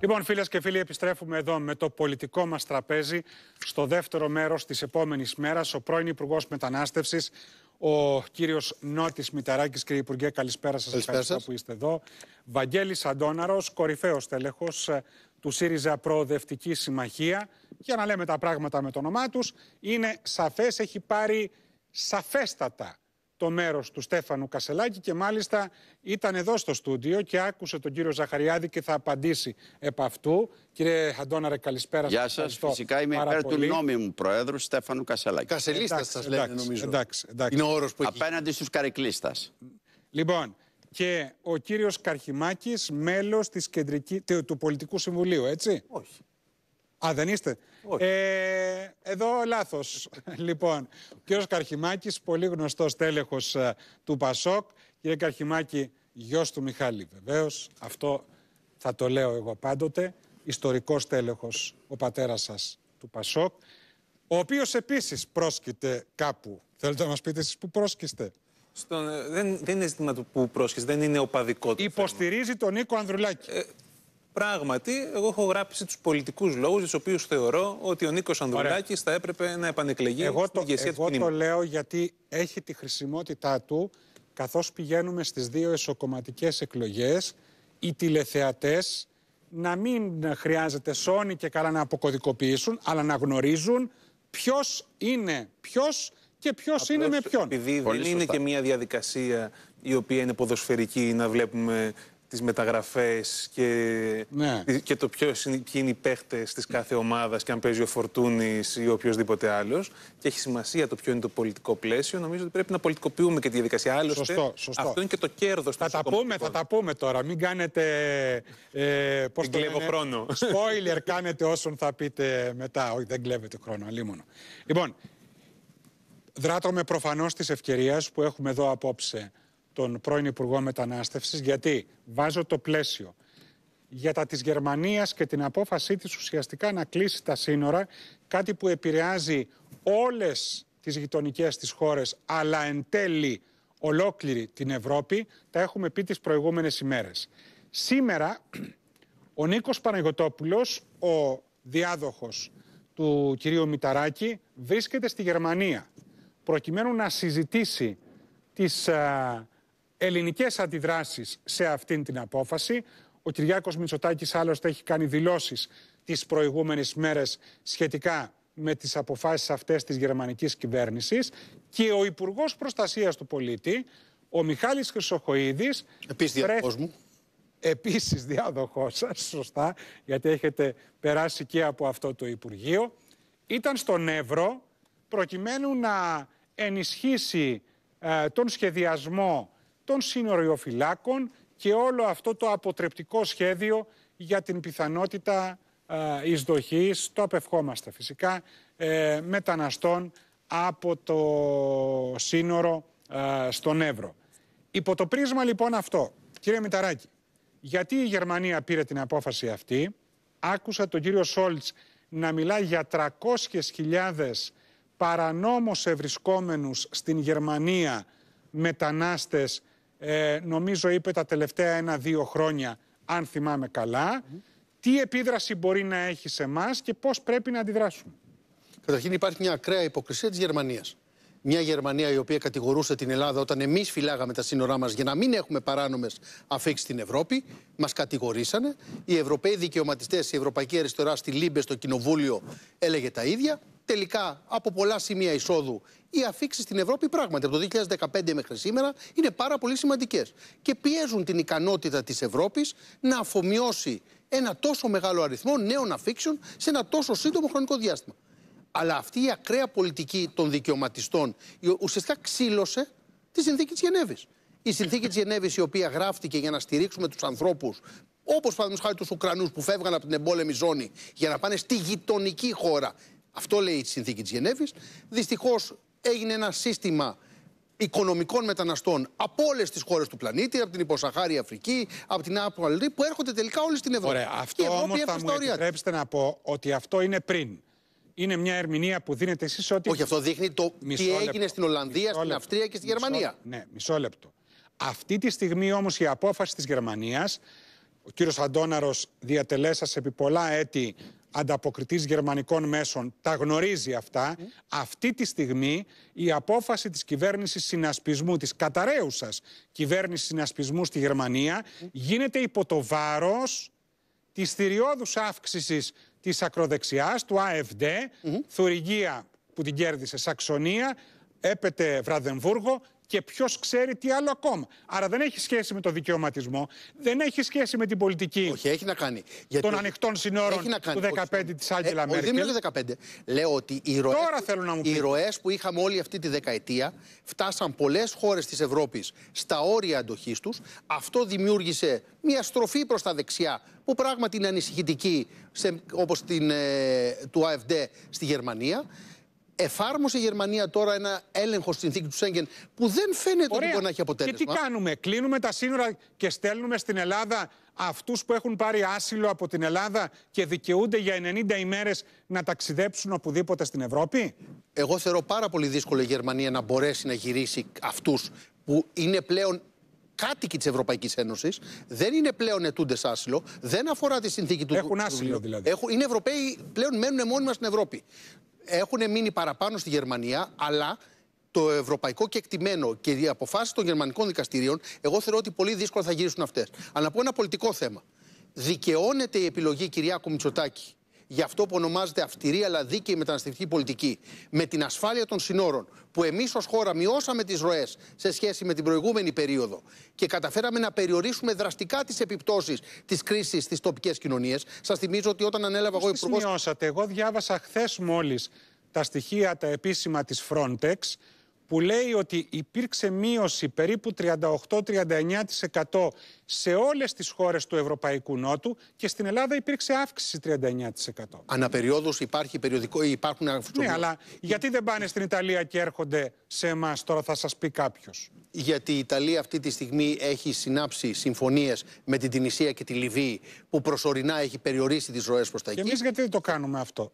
Λοιπόν, φίλες και φίλοι, επιστρέφουμε εδώ με το πολιτικό μας τραπέζι. Στο δεύτερο μέρος της επόμενης μέρας, ο πρώην Υπουργός Μετανάστευσης, ο κύριος Νότης Μηταράκης. Κύριε Υπουργέ, καλησπέρα σας. Ευχαριστώ που είστε εδώ. Βαγγέλης Αντόναρο, κορυφαίο τέλεχο ε, του ΣΥΡΙΖΑ Προοδευτική Συμμαχία. Για να λέμε τα πράγματα με το όνομά τους, είναι σαφές, έχει πάρει σαφέστατα το μέρος του Στέφανου Κασελάκη και μάλιστα ήταν εδώ στο στούντιο και άκουσε τον κύριο Ζαχαριάδη και θα απαντήσει επ' αυτού. Κύριε Χαντόναρε, καλησπέρα σα. Γεια σας. Φυσικά είμαι υπέρ του νόμιμου Προέδρου Στέφανου Κασελάκη. Κασελίστας σας λένε εντάξει, νομίζω. Εντάξει, εντάξει. Είναι ο όρος που έχει. Απέναντι στους καρικλίστα. Λοιπόν, και ο κύριος Καρχιμάκη, μέλο του Πολιτικού Συμβουλίου, έτσι. Όχι. Α, δεν είστε. Ε, εδώ λάθος. λοιπόν, ο κύριος Καρχημάκης, πολύ γνωστός τέλεχος ε, του Πασόκ. Κύριε καρχιμάκη, γιος του Μιχάλη, βεβαίως. Αυτό θα το λέω εγώ πάντοτε. Ιστορικός τέλεχος ο πατέρας σας του Πασόκ. Ο οποίος επίσης πρόσκειται κάπου. Θέλετε να μας πείτε εσείς που πρόσκειστε. Στον, ε, δεν, δεν είναι ζήτημα του που πρόσχεσαι, δεν είναι οπαδικό του. Υποστηρίζει τον Νίκο Ανδρουλάκη. Ε, Πράγματι, εγώ έχω γράψει τους πολιτικούς λόγους, τους οποίους θεωρώ ότι ο Νίκος Ανδρουλάκης θα έπρεπε να επανεκλεγεί εγώ το, ηγεσία Εγώ το λέω γιατί έχει τη χρησιμότητά του, καθώς πηγαίνουμε στις δύο εσωκομματικές εκλογές, οι τηλεθεατές να μην χρειάζεται σόνι και καλά να αποκωδικοποιήσουν, αλλά να γνωρίζουν ποιος είναι ποιος και ποιος είναι με ποιον. Επειδή δεν είναι και μια διαδικασία η οποία είναι ποδοσφαιρική να βλέπουμε τις μεταγραφές και, ναι. και το ποιος είναι, ποιοι είναι οι παίχτες της κάθε ομάδας και αν παίζει ο Φορτούνης ή οποιοδήποτε άλλος. Και έχει σημασία το ποιο είναι το πολιτικό πλαίσιο. Νομίζω ότι πρέπει να πολιτικοποιούμε και τη διαδικασία. Άλλωστε, αυτό είναι και το κέρδος. Θα τα πούμε, θα τα πούμε τώρα. Μην κάνετε. Ε, πώς χρόνο. Spoiler κάνετε όσον θα πείτε μετά. Όχι, δεν κλέβετε χρόνο, αλίμονο. Λοιπόν, δράτομαι προφανώς προφανώ τη ευκαιρία που έχουμε εδώ απόψε τον πρώην Υπουργό Μετανάστευσης, γιατί βάζω το πλαίσιο για τα της Γερμανίας και την απόφασή της ουσιαστικά να κλείσει τα σύνορα, κάτι που επηρεάζει όλες τις γειτονικές της χώρες, αλλά εν τέλει ολόκληρη την Ευρώπη, τα έχουμε πει τις προηγούμενες ημέρες. Σήμερα, ο Νίκος Παναγιωτόπουλος, ο διάδοχος του κυρίου Μηταράκη, βρίσκεται στη Γερμανία, προκειμένου να συζητήσει τις ελληνικές αντιδράσεις σε αυτήν την απόφαση. Ο Κυριάκος Μητσοτάκης άλλωστε έχει κάνει δηλώσεις τις προηγούμενες μέρες σχετικά με τις αποφάσεις αυτές της γερμανικής κυβέρνησης και ο Υπουργός Προστασίας του Πολίτη, ο Μιχάλης Χρυσοχοίδης... Επίσης διαδοχός μου. Επίσης διαδοχός σωστά, γιατί έχετε περάσει και από αυτό το Υπουργείο. Ήταν στον Εύρο προκειμένου να ενισχύσει ε, τον σχεδιασμό των σύνοριοφυλάκων και όλο αυτό το αποτρεπτικό σχέδιο για την πιθανότητα εισδοχής, το απευχόμαστε φυσικά, ε, μεταναστών από το σύνορο στον Εύρο. Υπό το πρίσμα λοιπόν αυτό, κύριε Μηταράκη, γιατί η Γερμανία πήρε την απόφαση αυτή, άκουσα τον κύριο Σόλτς να μιλά για 300.000 παρανόμως ευρισκόμενους στην Γερμανία μετανάστες ε, νομίζω είπε τα τελευταία ένα-δύο χρόνια, αν θυμάμαι καλά, τι επίδραση μπορεί να έχει σε εμάς και πώς πρέπει να αντιδράσουμε. Καταρχήν υπάρχει μια ακραία υποκρισία της Γερμανίας. Μια Γερμανία η οποία κατηγορούσε την Ελλάδα όταν εμείς φυλάγαμε τα σύνορά μας για να μην έχουμε παράνομες αφήξεις στην Ευρώπη. Μας κατηγορήσανε. Οι Ευρωπαίοι δικαιωματιστές, η Ευρωπαϊκή Αριστερά στη Λίμπε, στο Κοινοβούλιο, έλεγε τα ίδια. Τελικά από πολλά σημεία εισόδου οι αφήξεις στην Ευρώπη πράγματι από το 2015 μέχρι σήμερα είναι πάρα πολύ σημαντικές. Και πιέζουν την ικανότητα της Ευρώπης να αφομοιώσει ένα τόσο μεγάλο αριθμό νέων αφήξεων σε ένα τόσο σύντομο χρονικό διάστημα. Αλλά αυτή η ακραία πολιτική των δικαιωματιστών ουσιαστικά ξύλωσε τη συνθήκη της Γενέβης. Η συνθήκη της Γενέβης, η οποία γράφτηκε για να στηρίξουμε τους ανθρώπους Όπως παραδείγματος χάρη τους Ουκρανούς που φεύγαν από την εμπόλεμη ζώνη για να πάνε στη γειτονική χώρα. Αυτό λέει η συνθήκη της Γενέβης. Δυστυχώς έγινε ένα σύστημα οικονομικών μεταναστών από όλες τις χώρες του πλανήτη, από την υποσαχάρη Αφρική, από την Άπρο που έρχονται τελικά όλοι στην Ευρώπη. Ωραία, αυτό όμω θα μου επιτρέψετε να πω ότι αυτό είναι πριν. Είναι μια ερμηνεία που δίνετε εσείς ότι. Όχι, αυτό δείχνει το τι έγινε στην Ολλανδία, στην Αυστρία και στη Γερμανία. ναι, μισό λεπτό. Αυτή τη στιγμή όμως η απόφαση της Γερμανίας, ο κύριος Αντόναρο διατελέσασε επί πολλά έτη ανταποκριτής γερμανικών μέσων τα γνωρίζει αυτά. Ναι. Αυτή τη στιγμή η απόφαση της κυβέρνησης συνασπισμού, της καταραίουσας κυβέρνησης συνασπισμού στη Γερμανία, ναι. γίνεται υπό το βάρος της θηριώδους αύξησης της ακροδεξιάς, του AFD, mm. Ναι. που την κέρδισε Σαξονία, έπεται Βραδεμβούργο και ποιος ξέρει τι άλλο ακόμα. Άρα δεν έχει σχέση με το δικαιωματισμό, δεν έχει σχέση με την πολιτική Όχι, έχει να κάνει. Γιατί... των ανοιχτών συνόρων έχει του 15 όχι. της Άγγελα ε, Μέρκελ. Όχι, το 15. Λέω ότι οι ροές. που είχαμε όλη αυτή τη δεκαετία φτάσαν πολλές χώρες της Ευρώπης στα όρια αντοχής τους. Αυτό δημιούργησε μια στροφή προς τα δεξιά που πράγματι είναι ανησυχητική όπως την, ε, του ΑΕΒΔ στη Γερμανία εφάρμοσε η Γερμανία τώρα ένα έλεγχο στην συνθήκη του Σέγγεν που δεν φαίνεται Ωραία. ότι μπορεί να έχει αποτέλεσμα. Και τι κάνουμε, κλείνουμε τα σύνορα και στέλνουμε στην Ελλάδα αυτούς που έχουν πάρει άσυλο από την Ελλάδα και δικαιούνται για 90 ημέρες να ταξιδέψουν οπουδήποτε στην Ευρώπη. Εγώ θεωρώ πάρα πολύ δύσκολο η Γερμανία να μπορέσει να γυρίσει αυτούς που είναι πλέον κάτοικοι της Ευρωπαϊκής Ένωσης, δεν είναι πλέον ετούντες άσυλο, δεν αφορά τη συνθήκη του Έχουν άσυλο δηλαδή. Έχουν, είναι Ευρωπαίοι, πλέον μένουν μόνιμα στην Ευρώπη έχουν μείνει παραπάνω στη Γερμανία, αλλά το ευρωπαϊκό κεκτημένο και οι αποφάσεις των γερμανικών δικαστηρίων, εγώ θεωρώ ότι πολύ δύσκολα θα γυρίσουν αυτές. Αλλά να πω ένα πολιτικό θέμα. Δικαιώνεται η επιλογή κυρία Μητσοτάκη για αυτό που ονομάζεται αυτηρή αλλά δίκαιη μεταναστευτική πολιτική. Με την ασφάλεια των συνόρων, που εμείς ως χώρα μειώσαμε τις ροές σε σχέση με την προηγούμενη περίοδο και καταφέραμε να περιορίσουμε δραστικά τις επιπτώσεις της κρίσης στις τοπικές κοινωνίες. Σας θυμίζω ότι όταν ανέλαβα εγώ υπουργό. Εγώ διάβασα χθες μόλις τα στοιχεία τα επίσημα της Frontex που λέει ότι υπήρξε μείωση περίπου 38-39% σε όλες τις χώρες του Ευρωπαϊκού Νότου και στην Ελλάδα υπήρξε αύξηση 39%. Αναπεριόδους υπάρχει περιοδικό ή υπάρχουν... Ναι, αλλά γιατί δεν πάνε στην Ιταλία και έρχονται σε εμάς τώρα θα σας πει κάποιος. Γιατί η Ιταλία αυτή τη στιγμή έχει συνάψει συμφωνίες με την Τινησία και τη Λιβύη που προσωρινά έχει περιορίσει τις ροές προς τα εκεί. Και εμείς γιατί δεν το κάνουμε αυτό.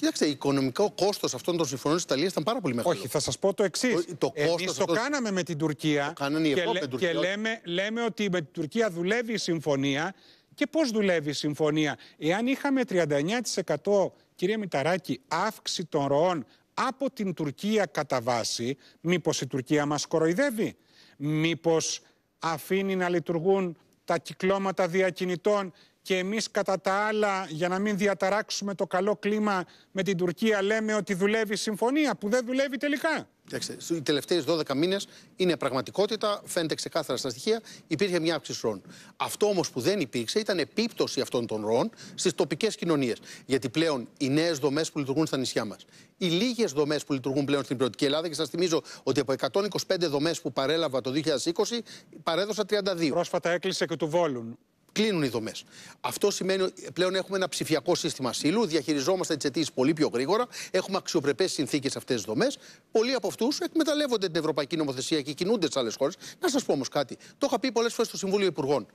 Κοιτάξτε, οικονομικό κόστος αυτών των συμφωνών της Ιταλίας ήταν πάρα πολύ μεγάλο. Όχι, θα σας πω το εξής. Το, Εμείς το κάναμε με την Τουρκία. κάνανε και, με Τουρκία. και λέμε, λέμε ότι με την Τουρκία δουλεύει η συμφωνία. Και πώς δουλεύει η συμφωνία. Εάν είχαμε 39% κύριε Μηταράκη, αύξηση των ροών από την Τουρκία κατά βάση, μήπως η Τουρκία μας κοροϊδεύει, μήπως αφήνει να λειτουργούν τα κυκλώματα διακινητών και εμείς κατά τα άλλα για να μην διαταράξουμε το καλό κλίμα με την Τουρκία λέμε ότι δουλεύει συμφωνία που δεν δουλεύει τελικά. Κοιτάξτε, οι τελευταίες 12 μήνες είναι πραγματικότητα, φαίνεται ξεκάθαρα στα στοιχεία. Υπήρχε μια αύξηση ροών. Αυτό όμως που δεν υπήρξε ήταν επίπτωση αυτών των ροών στις τοπικές κοινωνίες. Γιατί πλέον οι νέες δομές που λειτουργούν στα νησιά μας, οι λίγες δομές που λειτουργούν πλέον στην πρωτική Ελλάδα, και σας θυμίζω ότι από 125 δομές που παρέλαβα το 2020, παρέδωσα 32. Πρόσφατα έκλεισε και του Βόλουν κλείνουν οι δομές. Αυτό σημαίνει ότι πλέον έχουμε ένα ψηφιακό σύστημα ασύλου, διαχειριζόμαστε τις αιτήσεις πολύ πιο γρήγορα, έχουμε αξιοπρεπές συνθήκες σε αυτές τις δομές. Πολλοί από αυτούς εκμεταλλεύονται την ευρωπαϊκή νομοθεσία και κινούνται σε άλλες χώρες. Να σας πω όμως κάτι. Το είχα πει πολλές φορές στο Συμβούλιο Υπουργών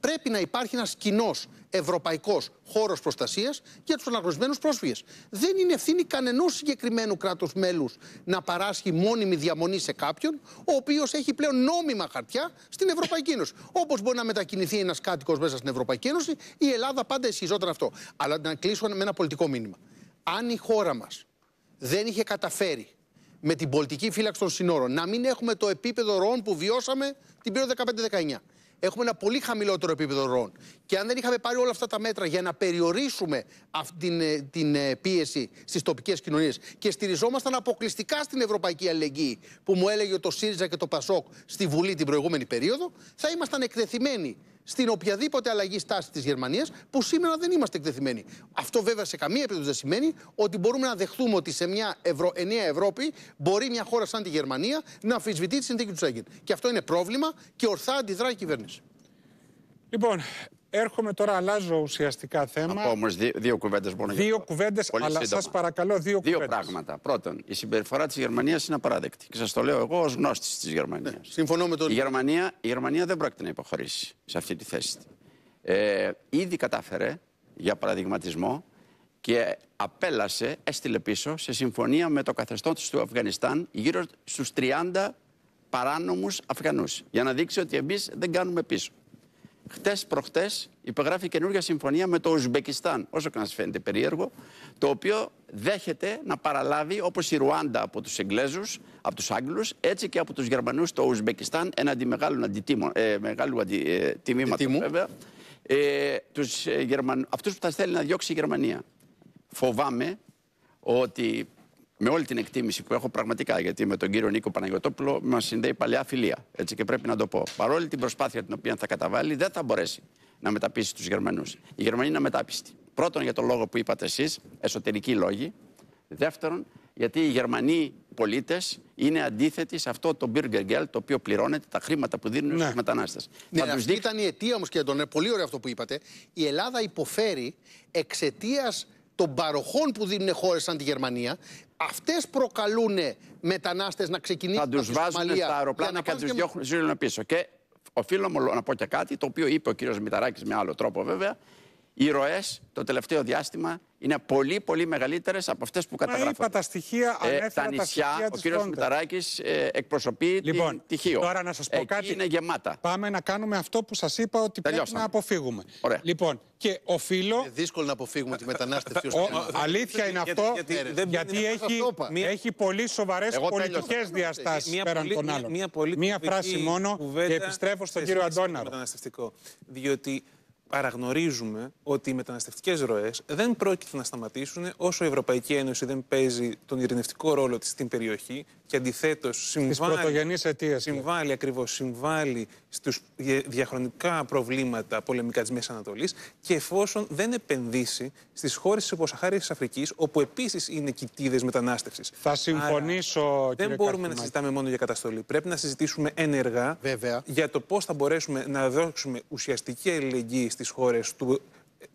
πρέπει να υπάρχει ένας κοινός ευρωπαϊκός χώρος προστασίας για τους αναγνωρισμένους πρόσφυγες. Δεν είναι ευθύνη κανενός συγκεκριμένου κράτους μέλους να παράσχει μόνιμη διαμονή σε κάποιον, ο οποίος έχει πλέον νόμιμα χαρτιά στην Ευρωπαϊκή Ένωση. Όπως μπορεί να μετακινηθεί ένας κάτοικος μέσα στην Ευρωπαϊκή Ένωση, η Ελλάδα πάντα ισχυζόταν αυτό. Αλλά να κλείσω με ένα πολιτικό μήνυμα. Αν η χώρα μας δεν είχε καταφέρει με την πολιτική φύλαξη των συνόρων να μην έχουμε το επίπεδο ροών που βιώσαμε την περίοδο έχουμε ένα πολύ χαμηλότερο επίπεδο ροών. Και αν δεν είχαμε πάρει όλα αυτά τα μέτρα για να περιορίσουμε αυτή την, ε, την ε, πίεση στις τοπικές κοινωνίες και στηριζόμασταν αποκλειστικά στην Ευρωπαϊκή Αλληλεγγύη που μου έλεγε το ΣΥΡΙΖΑ και το ΠΑΣΟΚ στη Βουλή την προηγούμενη περίοδο, θα ήμασταν εκτεθειμένοι στην οποιαδήποτε αλλαγή στάση της Γερμανίας που σήμερα δεν είμαστε εκτεθειμένοι. Αυτό βέβαια σε καμία περίπτωση δεν σημαίνει ότι μπορούμε να δεχθούμε ότι σε μια ευρω... ενιαία Ευρώπη μπορεί μια χώρα σαν τη Γερμανία να αμφισβητεί τη συνθήκη του Σέγγεν. Και αυτό είναι πρόβλημα και ορθά αντιδρά η κυβέρνηση. Λοιπόν, Έρχομαι τώρα, αλλάζω ουσιαστικά θέμα. Από όμω δύο, δύο κουβέντες μόνο. Δύο κουβέντε, αλλά σας παρακαλώ δύο, κουβέντε. Δύο πράγματα. Πρώτον, η συμπεριφορά της Γερμανίας είναι απαράδεκτη. Και σας το λέω εγώ ως γνώστης της Γερμανίας. Ναι, συμφωνώ με τον. Η Γερμανία, η Γερμανία δεν πρόκειται να υποχωρήσει σε αυτή τη θέση. Ε, ήδη κατάφερε για παραδειγματισμό και απέλασε, έστειλε πίσω σε συμφωνία με το καθεστώς του Αφγανιστάν γύρω στους 30 παράνομους Αφγανούς. για να δείξει ότι εμείς δεν κάνουμε πίσω χτες προχτές υπεγράφει καινούργια συμφωνία με το Ουσμπεκιστάν, όσο και να σας φαίνεται περίεργο, το οποίο δέχεται να παραλάβει όπως η Ρουάντα από τους Εγγλέζους, από τους Άγγλους, έτσι και από τους Γερμανούς το Ουσμπεκιστάν έναντι ε, μεγάλου, ε, αντιτίμου, ε, βέβαια. Ε, τους, ε, Αυτούς που θα θέλει να διώξει η Γερμανία. Φοβάμαι ότι με όλη την εκτίμηση που έχω πραγματικά, γιατί με τον κύριο Νίκο Παναγιωτόπουλο μας συνδέει παλιά φιλία. Έτσι και πρέπει να το πω. Παρόλη την προσπάθεια την οποία θα καταβάλει, δεν θα μπορέσει να μεταπίσει τους Γερμανούς. Οι Γερμανοί είναι αμετάπιστοι. Πρώτον, για τον λόγο που είπατε εσείς, εσωτερικοί λόγοι. Δεύτερον, γιατί οι Γερμανοί πολίτες είναι αντίθετοι σε αυτό το Bürgergeld το οποίο πληρώνεται τα χρήματα που δίνουν ναι. στου μετανάστε. Ναι, αυτή δείξ... ήταν η αιτία όμως, τον ναι, τον πολύ ωραίο αυτό που είπατε. Η Ελλάδα υποφέρει εξαιτίας των παροχών που δίνουν χώρες σαν τη Γερμανία Αυτές προκαλούν μετανάστες να ξεκινήσουν. Θα του βάζουν στα αεροπλάνα και θα του διώχνουν πίσω. Και οφείλω να πω και κάτι το οποίο είπε ο κ. Μηταράκης με άλλο τρόπο βέβαια. Οι ροές το τελευταίο διάστημα είναι πολύ πολύ μεγαλύτερες από αυτές που καταγράφονται. Μα είπα τα στοιχεία, ε, τα νησιά, ο κύριος Μηταράκης ε, εκπροσωπεί λοιπόν, την τυχείο. Τώρα να σας πω Εκεί κάτι. είναι γεμάτα. Πάμε να κάνουμε αυτό που σας είπα ότι πρέπει να αποφύγουμε. Ωραία. Λοιπόν, και οφείλω... Είναι δύσκολο να αποφύγουμε τη μετανάστευση ε, ε, ε, Αλήθεια είναι αυτό, γιατί, έχει, έχει πολύ σοβαρές πολιτικές διαστάσεις μία πέραν των άλλων. Μία φράση μόνο και επιστρέφω στον κύριο Αντώναρο. Διότι παραγνωρίζουμε ότι οι μεταναστευτικές ροές δεν πρόκειται να σταματήσουν όσο η Ευρωπαϊκή Ένωση δεν παίζει τον ειρηνευτικό ρόλο της στην περιοχή, και αντιθέτως συμβάλλει. Συμβάλλει ακριβώς, συμβάλλει στους διαχρονικά προβλήματα πολεμικά της Μέσης Ανατολής και εφόσον δεν επενδύσει στις χώρες της της Αφρικής, όπου επίσης είναι κοιτίδες μετανάστευσης. Θα συμφωνήσω, Άρα, κύριε Δεν μπορούμε να συζητάμε μόνο για καταστολή. Πρέπει να συζητήσουμε ενεργά για το πώς θα μπορέσουμε να δώσουμε ουσιαστική αλληλεγγύη στις χώρες του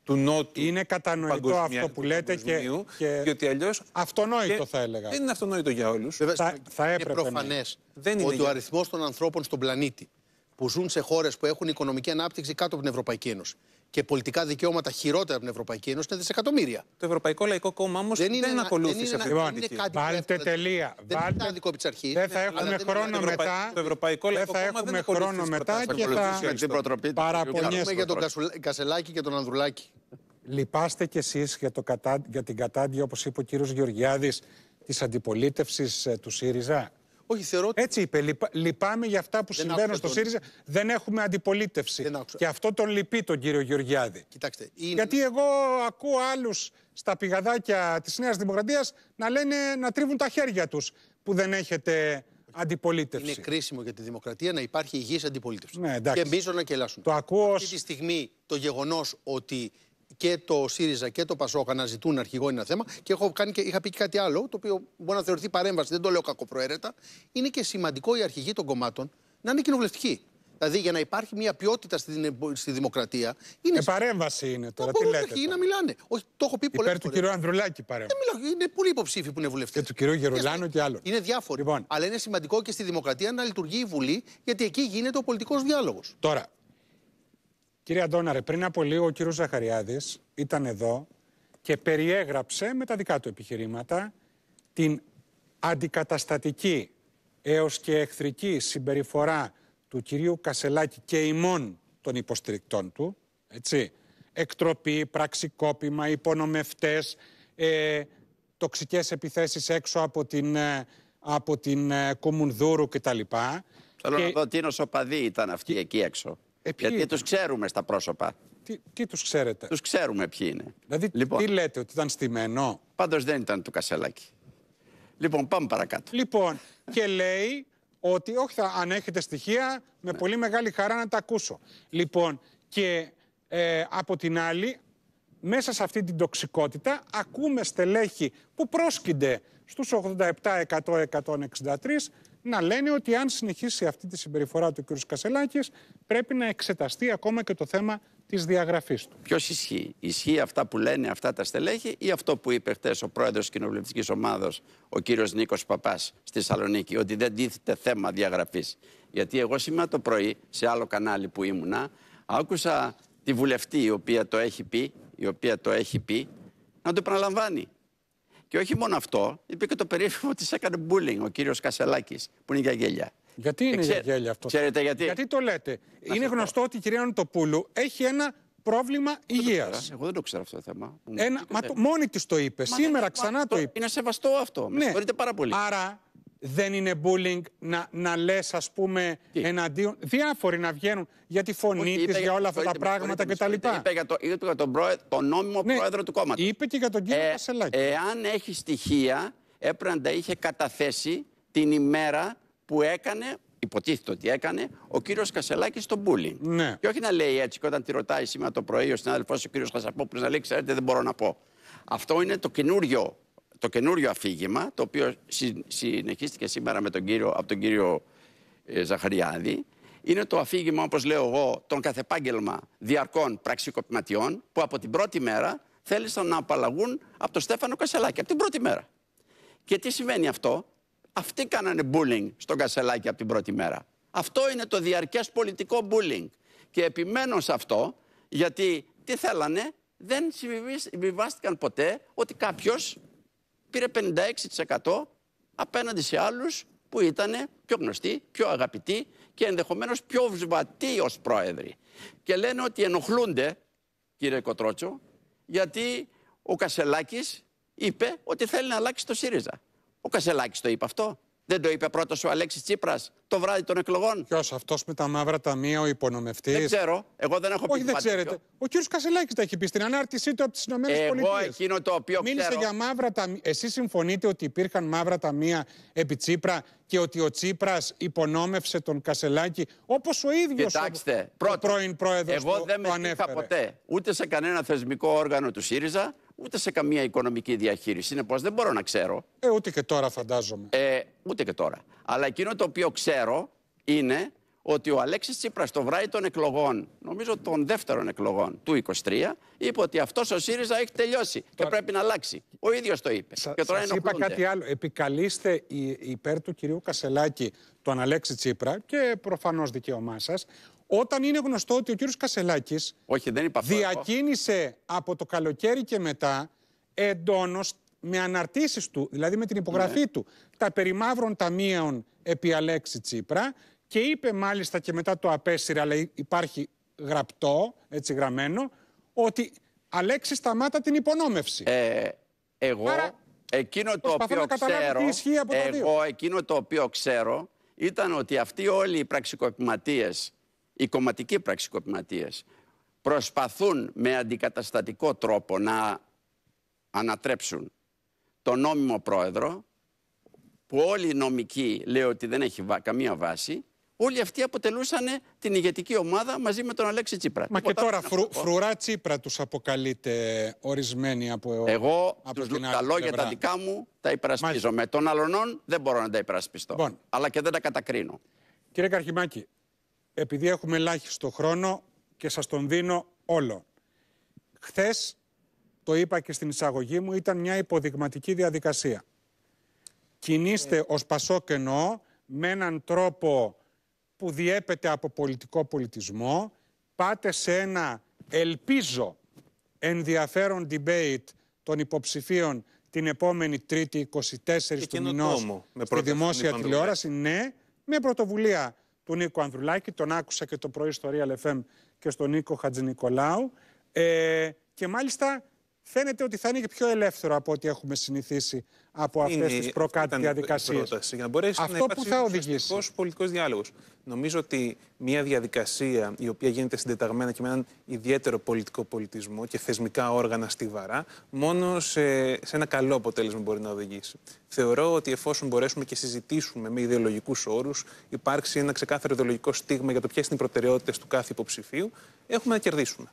του Νότου. Είναι κατανοητό αυτό που λέτε και, και. Διότι αλλιώς. Αυτονόητο θα έλεγα. Δεν είναι αυτονόητο για όλους. Θα, θα έπρεπε. Ναι. Είναι προφανέ ότι ο αριθμός των ανθρώπων στον πλανήτη που ζουν σε χώρες που έχουν οικονομική ανάπτυξη κάτω από την Ευρωπαϊκή Ένωση και πολιτικά δικαιώματα χειρότερα από την Ευρωπαϊκή Ένωση είναι δισεκατομμύρια. Το Ευρωπαϊκό Λαϊκό Κόμμα όμως δεν, δεν ακολούθησε αυτή την πολιτική. Βάλτε τελεία. Δεν Βάλτε... είναι άδικο τη Δεν θα έχουμε χρόνο μετά. Το Ευρωπαϊκό Λαϊκό Κόμμα δεν θα χρόνο μετά και θα παραπονιέστε. για τον Κασελάκη και τον Ανδρουλάκη. Λυπάστε κι εσείς για, κατά... για την κατάντια, όπως είπε ο κύριος Γεωργιάδης, της αντιπολίτευσης ε, του ΣΥΡΙΖΑ. Όχι, θεωρώ Έτσι είπε. λυπάμαι για αυτά που συμβαίνουν στο ΣΥΡΙΖΑ. Δεν έχουμε αντιπολίτευση. και αυτό τον λυπεί τον κύριο Γεωργιάδη. Κοιτάξτε, Γιατί εγώ ακούω άλλους στα πηγαδάκια της Νέας Δημοκρατίας να λένε να τρίβουν τα χέρια τους που δεν έχετε αντιπολίτευση. Είναι κρίσιμο για τη δημοκρατία να υπάρχει υγιής αντιπολίτευση. Ναι, και μίζωνα να κελάσουν Το ακούω. Αυτή τη στιγμή το γεγονός ότι και το ΣΥΡΙΖΑ και το ΠΑΣΟΚ αναζητούν αρχηγό είναι ένα θέμα. Και έχω κάνει και, είχα πει και κάτι άλλο, το οποίο μπορεί να θεωρηθεί παρέμβαση, δεν το λέω κακοπροαίρετα. Είναι και σημαντικό οι αρχηγοί των κομμάτων να είναι κοινοβουλευτικοί. Δηλαδή για να υπάρχει μια ποιότητα στη, στη δημοκρατία. Είναι... Ε, παρέμβαση είναι τώρα. τι λέτε. Αρχηγοί να μιλάνε. Όχι, το έχω πει πολλές φορέ. Υπέρ του κυρίου Ανδρουλάκη παρέμβαση. Δεν μιλάω. Είναι πολύ υποψήφοι που είναι βουλευτές. Και του κυρίου Γερολάνο και άλλων. Είναι διάφοροι. Λοιπόν. Αλλά είναι σημαντικό και στη δημοκρατία να λειτουργεί η Βουλή, γιατί εκεί γίνεται ο πολιτικός διάλογος. Τώρα, Κύριε Αντώναρε, πριν από λίγο ο κύριος Ζαχαριάδης ήταν εδώ και περιέγραψε με τα δικά του επιχειρήματα την αντικαταστατική έως και εχθρική συμπεριφορά του κυρίου Κασελάκη και ημών των υποστηρικτών του, έτσι, εκτροπή, πραξικόπημα, υπονομευτές, ε, τοξικές επιθέσεις έξω από την, ε, από την ε, Κουμουνδούρου κτλ. Θέλω και... να δω τι νοσοπαδοί ήταν αυτοί εκεί έξω. Ε, Γιατί τους ξέρουμε στα πρόσωπα. Τι, τι τους ξέρετε. Τους ξέρουμε ποιοι είναι. Δηλαδή, λοιπόν, τι λέτε, ότι ήταν στημένο. Πάντως δεν ήταν του Κασελάκη. Λοιπόν, πάμε παρακάτω. Λοιπόν, και λέει ότι όχι, θα, αν έχετε στοιχεία, με ναι. πολύ μεγάλη χαρά να τα ακούσω. Λοιπόν, και ε, από την άλλη, μέσα σε αυτή την τοξικότητα, ακούμε στελέχη που πρόσκυνται στους 87-100-163 να λένε ότι αν συνεχίσει αυτή τη συμπεριφορά του κ. Κασελάκης, πρέπει να εξεταστεί ακόμα και το θέμα της διαγραφής του. Ποιος ισχύει, Ισχύει αυτά που λένε αυτά τα στελέχη ή αυτό που είπε χθε ο πρόεδρος της κοινοβουλευτικής ομάδα, ο κ. Νίκος Παπάς, στη Θεσσαλονίκη, ότι δεν τίθεται θέμα διαγραφής. Γιατί εγώ σήμερα το πρωί, σε άλλο κανάλι που ήμουνα, άκουσα τη βουλευτή η οποία το έχει πει, η οποία το έχει πει να το επαναλαμβάνει. Και όχι μόνο αυτό, είπε και το περίφημο ότι έκανε bullying ο κύριος Κασελάκης, που είναι για γέλια. Γιατί ε, είναι Εξε... για γέλια αυτό. Ξέρετε γιατί. Γιατί το λέτε. είναι γνωστό ότι η κυρία Νοτοπούλου έχει ένα πρόβλημα υγείας. Ε. Εγώ δεν το ξέρω αυτό το θέμα. Ένα... Μα το... μόνη της το είπε. Σήμερα ναι, ξανά το... είπε. Είναι σεβαστό αυτό. Με ναι. πάρα πολύ. Άρα δεν είναι bullying να, να λες, ας πούμε, Τι? εναντίον. Διάφοροι να βγαίνουν για τη φωνή της, για όλα αυτά τα πράγματα κτλ. Είπε για, το, είπε για τον, νόμιμο ναι, πρόεδρο του κόμματος. Είπε και για τον κύριο ε, Κασελάκη. Εάν έχει στοιχεία, έπρεπε να τα είχε καταθέσει την ημέρα που έκανε, υποτίθεται ότι έκανε, ο κύριος Κασελάκης τον bullying. Ναι. Και όχι να λέει έτσι, και όταν τη ρωτάει σήμερα το πρωί ο συνάδελφός ο κύριος Χασαπόπουλος να λέει: Ξέρετε, δεν μπορώ να πω. Αυτό είναι το καινούριο το καινούριο αφήγημα, το οποίο συνεχίστηκε σήμερα με τον κύριο, από τον κύριο ε, Ζαχαριάδη, είναι το αφήγημα, όπως λέω εγώ, των καθεπάγγελμα διαρκών πραξικοπηματιών, που από την πρώτη μέρα θέλησαν να απαλλαγούν από τον Στέφανο Κασελάκη, από την πρώτη μέρα. Και τι σημαίνει αυτό, αυτοί κάνανε bullying στον Κασελάκη από την πρώτη μέρα. Αυτό είναι το διαρκές πολιτικό bullying. Και επιμένω σε αυτό, γιατί τι θέλανε, δεν συμβιβάστηκαν ποτέ ότι κάποιος πήρε 56% απέναντι σε άλλους που ήταν πιο γνωστοί, πιο αγαπητοί και ενδεχομένως πιο ββατοί ως πρόεδροι. Και λένε ότι ενοχλούνται, κύριε Κοτρότσο, γιατί ο Κασελάκης είπε ότι θέλει να αλλάξει το ΣΥΡΙΖΑ. Ο Κασελάκης το είπε αυτό. Δεν το είπε πρώτος ο Αλέξης Τσίπρας το βράδυ των εκλογών. Ποιος αυτός με τα μαύρα ταμεία, ο υπονομευτής. Δεν ξέρω. Εγώ δεν έχω Όχι, Όχι, δεν ξέρετε. Ο κύριος Κασελάκης τα έχει πει στην ανάρτησή του από τις ΗΠΑ. Εγώ εκείνο το οποίο Μίλησε ξέρω. για μαύρα ταμεία. Εσείς συμφωνείτε ότι υπήρχαν μαύρα ταμεία επί Τσίπρα και ότι ο Τσίπρας υπονόμευσε τον Κασελάκη όπως ο ίδιος. Κοιτάξτε, ο... ο πρώην πρόεδρος. Εγώ δεν το, με ποτέ ούτε σε κανένα θεσμικό όργανο του ΣΥΡΙΖΑ ούτε σε καμία οικονομική διαχείριση. Συνεπώς δεν μπορώ να ξέρω. Ε, ούτε και τώρα φαντάζομαι. Ε, ούτε και τώρα. Αλλά εκείνο το οποίο ξέρω είναι ότι ο Αλέξης Τσίπρας το βράδυ των εκλογών, νομίζω των δεύτερων εκλογών του 23, είπε ότι αυτός ο ΣΥΡΙΖΑ έχει τελειώσει και πρέπει να αλλάξει. Ο ίδιος το είπε. Σα, και τώρα σας είπα κάτι άλλο. Επικαλείστε υπέρ του κυρίου Κασελάκη τον Αλέξη Τσίπρα και προφανώς δικαίωμά σας. Όταν είναι γνωστό ότι ο κύριος Κασελάκης Όχι, δεν διακίνησε από το καλοκαίρι και μετά εντόνως με αναρτήσεις του, δηλαδή με την υπογραφή ναι. του, τα μαύρων ταμείων επί Αλέξη Τσίπρα και είπε μάλιστα και μετά το απέσυρε, αλλά υπάρχει γραπτό, έτσι γραμμένο, ότι Αλέξη σταμάτα την υπονόμευση. Ε, εγώ, εκείνο το οποίο ξέρω, το εγώ, εκείνο το οποίο ξέρω ήταν ότι αυτοί όλοι οι πραξικοπηματίες, οι κομματικοί πραξικοπηματίες, προσπαθούν με αντικαταστατικό τρόπο να ανατρέψουν τον νόμιμο πρόεδρο, που όλοι οι νομικοί λέει ότι δεν έχει καμία βάση, όλοι αυτοί αποτελούσαν την ηγετική ομάδα μαζί με τον Αλέξη Τσίπρα. Μα και τώρα φρου, φρουρά Τσίπρα τους αποκαλείται ορισμένοι από Εγώ από τους, τα λόγια τα δικά μου τα υπερασπίζω. Με των αλλωνών δεν μπορώ να τα υπερασπιστώ. Λοιπόν. Αλλά και δεν τα κατακρίνω. Κύριε Καρχημάκη, επειδή έχουμε ελάχιστο χρόνο και σας τον δίνω όλο. Χθες το είπα και στην εισαγωγή μου, ήταν μια υποδειγματική διαδικασία. Κινήστε ε. ως Πασόκ με έναν τρόπο που διέπεται από πολιτικό πολιτισμό. Πάτε σε ένα, ελπίζω, ενδιαφέρον debate των υποψηφίων την επόμενη Τρίτη 24 και του μηνός στη δημόσια τηλεόραση. Ναι, με πρωτοβουλία του Νίκου Ανδρουλάκη. Τον άκουσα και το πρωί στο Real FM και στον Νίκο Χατζηνικολάου. Ε, και μάλιστα φαίνεται ότι θα είναι και πιο ελεύθερο από ό,τι έχουμε συνηθίσει από ε, αυτές τις προκάτω διαδικασίε. Για να μπορέσει Αυτό να υπάρξει που θα οδηγήσει. πολιτικός διάλογος. Νομίζω ότι μια διαδικασία η οποία γίνεται συντεταγμένα και με έναν ιδιαίτερο πολιτικό πολιτισμό και θεσμικά όργανα στιβαρά, μόνο σε, σε ένα καλό αποτέλεσμα μπορεί να οδηγήσει. Θεωρώ ότι εφόσον μπορέσουμε και συζητήσουμε με ιδεολογικούς όρους, υπάρξει ένα ξεκάθαρο ιδεολογικό στίγμα για το ποιες είναι οι προτεραιότητες του κάθε υποψηφίου, έχουμε να κερδίσουμε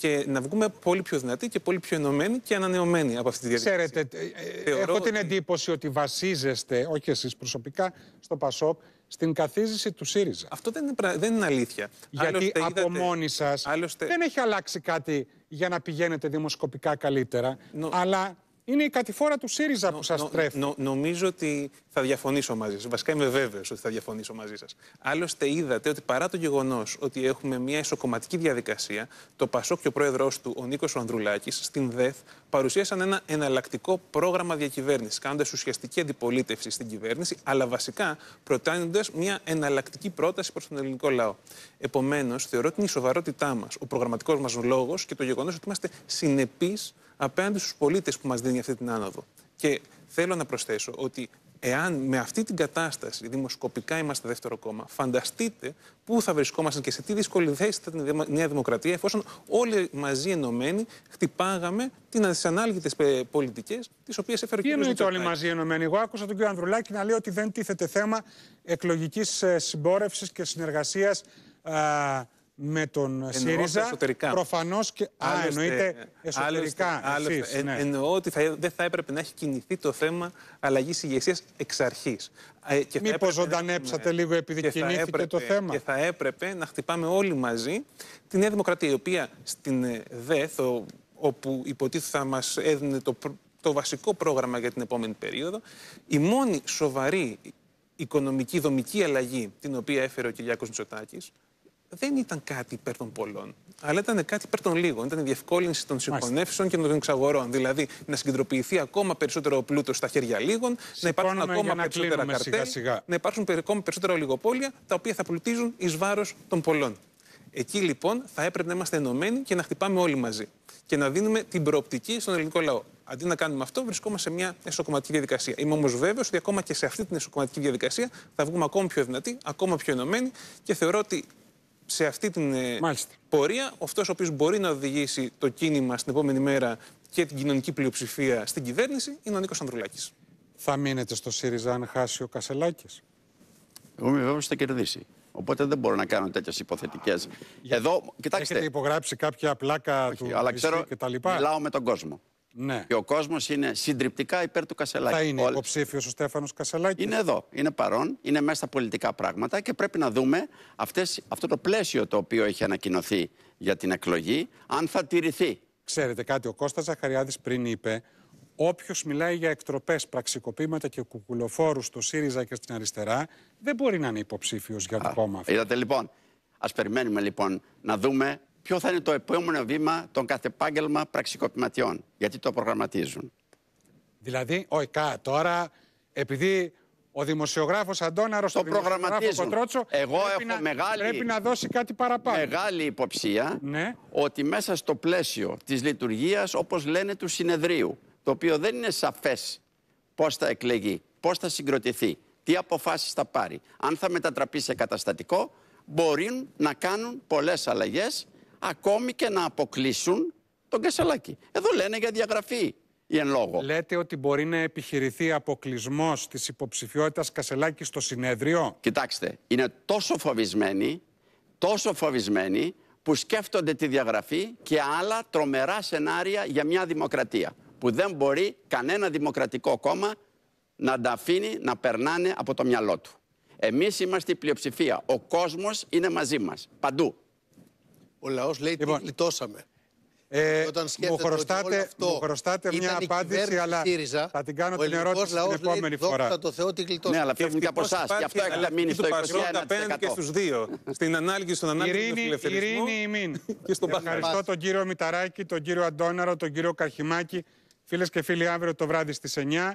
και να βγούμε πολύ πιο δυνατοί και πολύ πιο ενωμένοι και ανανεωμένοι από αυτή τη διαδικασία. Ξέρετε, ε, ε, έχω την εντύπωση ότι βασίζεστε, όχι εσείς προσωπικά, στο ΠΑΣΟΠ, στην καθίζηση του ΣΥΡΙΖΑ. Αυτό δεν είναι, δεν είναι αλήθεια. Γιατί από είδατε, μόνοι σας δεν έχει αλλάξει κάτι για να πηγαίνετε δημοσκοπικά καλύτερα. Αλλά είναι η κατηφόρα του ΣΥΡΙΖΑ που σα τρέφει. νομίζω ότι θα διαφωνήσω μαζί σας. Βασικά είμαι βέβαιος ότι θα διαφωνήσω μαζί σας. Άλλωστε, είδατε ότι παρά το γεγονός ότι έχουμε μια ισοκομματική διαδικασία, το Πασόκ και ο πρόεδρός του, ο Νίκος Ανδρουλάκης, στην ΔΕΘ παρουσίασαν ένα εναλλακτικό πρόγραμμα διακυβέρνησης, κάνοντας ουσιαστική αντιπολίτευση στην κυβέρνηση, αλλά βασικά προτάνοντα μια εναλλακτική πρόταση προς τον ελληνικό λαό. Επομένως, θεωρώ ότι την η σοβαρότητά μας, ο προγραμματικός μας λόγος και το γεγονός ότι είμαστε συνεπείς απέναντι στους πολίτες που μας δίνει αυτή την άνοδο. Και θέλω να προσθέσω ότι Εάν με αυτή την κατάσταση δημοσκοπικά είμαστε δεύτερο κόμμα, φανταστείτε πού θα βρισκόμασταν και σε τι δύσκολη θέση θα ήταν η Νέα Δημοκρατία, εφόσον όλοι μαζί ενωμένοι χτυπάγαμε τι ανάλγητε πολιτικές, τις οποίες έφερε ο κ. Τι εννοείται όλοι μαζί ενωμένοι. Εγώ άκουσα τον κ. Ανδρουλάκη να λέει ότι δεν τίθεται θέμα εκλογικής ε, συμπόρευσης και συνεργασίας ε, με τον ΣΥΡΙΖΑ. Προφανώς και. Άλλωστε, Α, εννοείται ε, εσωτερικά. Άλλωστε, εσείς, ναι. Ε, εννοώ ότι θα, δεν θα έπρεπε να έχει κινηθεί το θέμα αλλαγής ηγεσίας εξ αρχής. Ε, Μήπω ζωντανέψατε ναι, λίγο επειδή και κινήθηκε το θέμα. Και θα έπρεπε να χτυπάμε όλοι μαζί τη Νέα Δημοκρατία, η οποία στην ΔΕΘ, όπου υποτίθεται θα μας έδινε το, το βασικό πρόγραμμα για την επόμενη περίοδο, η μόνη σοβαρή οικονομική δομική αλλαγή την οποία έφερε ο Κυριάκος Μητσοτάκης δεν ήταν κάτι υπέρ των πολλών, αλλά ήταν κάτι υπέρ των λίγων. Ήταν η διευκόλυνση των συγχωνεύσεων και των εξαγορών. Δηλαδή να συγκεντρωποιηθεί ακόμα περισσότερο ο πλούτος στα χέρια λίγων, να υπάρχουν ακόμα να περισσότερα καρτέλ, να υπάρχουν ακόμα περισσότερα ολιγοπόλια, τα οποία θα πλουτίζουν εις βάρος των πολλών. Εκεί λοιπόν θα έπρεπε να είμαστε ενωμένοι και να χτυπάμε όλοι μαζί και να δίνουμε την προοπτική στον ελληνικό λαό. Αντί να κάνουμε αυτό, βρισκόμαστε σε μια εσωκομματική διαδικασία. Είμαι όμως βέβαιος ότι ακόμα και σε αυτή την εσωκομματική διαδικασία θα βγούμε ακόμα πιο δυνατοί, ακόμα πιο ενωμένοι και θεωρώ ότι σε αυτή την ε, Μάλιστα. πορεία, αυτός ο οποίος μπορεί να οδηγήσει το κίνημα στην επόμενη μέρα και την κοινωνική πλειοψηφία στην κυβέρνηση, είναι ο Νίκος Ανδρουλάκης. Θα μείνετε στο ΣΥΡΙΖΑ αν χάσει ο Κασελάκης. Εγώ είμαι βέβαιος θα κερδίσει. Οπότε δεν μπορώ να κάνω τέτοιες υποθετικές. Εδώ, κοιτάξτε. Έχετε υπογράψει κάποια πλάκα του αλλά Μιλάω με τον κόσμο. Ναι. Και ο κόσμος είναι συντριπτικά υπέρ του Κασελάκη. Θα είναι υποψήφιος ο Στέφανος Κασελάκης. Είναι εδώ, είναι παρόν, είναι μέσα στα πολιτικά πράγματα και πρέπει να δούμε αυτές, αυτό το πλαίσιο το οποίο έχει ανακοινωθεί για την εκλογή, αν θα τηρηθεί. Ξέρετε κάτι, ο Κώστας Ζαχαριάδης πριν είπε Όποιος μιλάει για εκτροπές, πραξικοπήματα και κουκουλοφόρους στο ΣΥΡΙΖΑ και στην αριστερά, δεν μπορεί να είναι υποψήφιος για το κόμμα αυτό. Είδατε λοιπόν. Ας περιμένουμε λοιπόν να δούμε ποιο θα είναι το επόμενο βήμα των κάθε επάγγελμα πραξικοπηματιών. Γιατί το προγραμματίζουν. Δηλαδή, ο κα, τώρα, επειδή ο δημοσιογράφος Αντώναρος το προγραμματίζει. Εγώ έχω να, μεγάλη. Πρέπει να δώσει κάτι παραπάνω. Μεγάλη υποψία ναι. ότι μέσα στο πλαίσιο της λειτουργίας, όπως λένε, του συνεδρίου, το οποίο δεν είναι σαφές πώς θα εκλεγεί, πώς θα συγκροτηθεί, τι αποφάσεις θα πάρει, αν θα μετατραπεί σε καταστατικό, μπορεί να κάνουν πολλές αλλαγές ακόμη και να αποκλείσουν τον Κασελάκη. Εδώ λένε για διαγραφή η εν λόγω. Λέτε ότι μπορεί να επιχειρηθεί αποκλεισμός της υποψηφιότητας Κασελάκη στο συνέδριο. Κοιτάξτε, είναι τόσο φοβισμένοι, τόσο φοβισμένοι που σκέφτονται τη διαγραφή και άλλα τρομερά σενάρια για μια δημοκρατία που δεν μπορεί κανένα δημοκρατικό κόμμα να τα αφήνει να περνάνε από το μυαλό του. Εμείς είμαστε η πλειοψηφία. Ο κόσμος είναι μαζί μας. Παντού. Ο λαός λέει λοιπόν, τι γλιτώσαμε. Ε, όταν μου χρωστάτε, αυτό μου χρωστάτε μια απάντηση, αλλά ΣΥΡΙΖΑ, θα την κάνω την ερώτηση την επόμενη λέει, φορά. Το Θεό τι Ναι, αλλά φεύγουν και από εσά. Γι' αυτό έχετε μείνει στο 21%. Απέναντι και στους δύο. Στην ανάλυση, στον ανάλυση του ελευθερισμού. Ειρήνη ημίν. και στον Ευχαριστώ τον κύριο Μηταράκη, τον κύριο Αντόναρο, τον κύριο Καρχημάκη. Φίλες και φίλοι, αύριο το βράδυ στις 9.